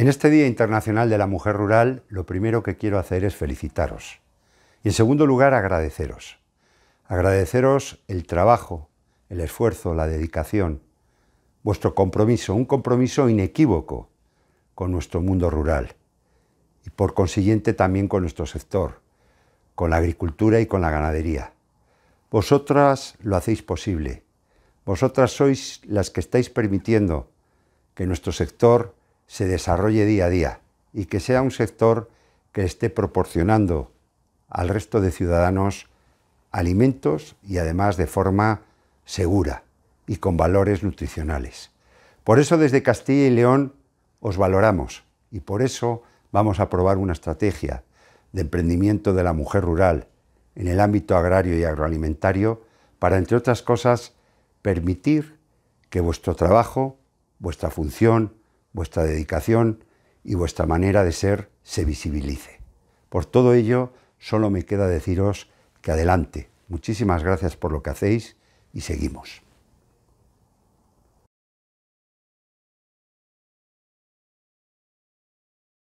En este Día Internacional de la Mujer Rural, lo primero que quiero hacer es felicitaros. Y en segundo lugar, agradeceros. Agradeceros el trabajo, el esfuerzo, la dedicación, vuestro compromiso, un compromiso inequívoco con nuestro mundo rural y por consiguiente también con nuestro sector, con la agricultura y con la ganadería. Vosotras lo hacéis posible. Vosotras sois las que estáis permitiendo que nuestro sector se desarrolle día a día y que sea un sector que esté proporcionando al resto de ciudadanos alimentos y además de forma segura y con valores nutricionales. Por eso desde Castilla y León os valoramos y por eso vamos a aprobar una estrategia de emprendimiento de la mujer rural en el ámbito agrario y agroalimentario para, entre otras cosas, permitir que vuestro trabajo, vuestra función, vuestra dedicación y vuestra manera de ser se visibilice. Por todo ello, solo me queda deciros que adelante. Muchísimas gracias por lo que hacéis y seguimos.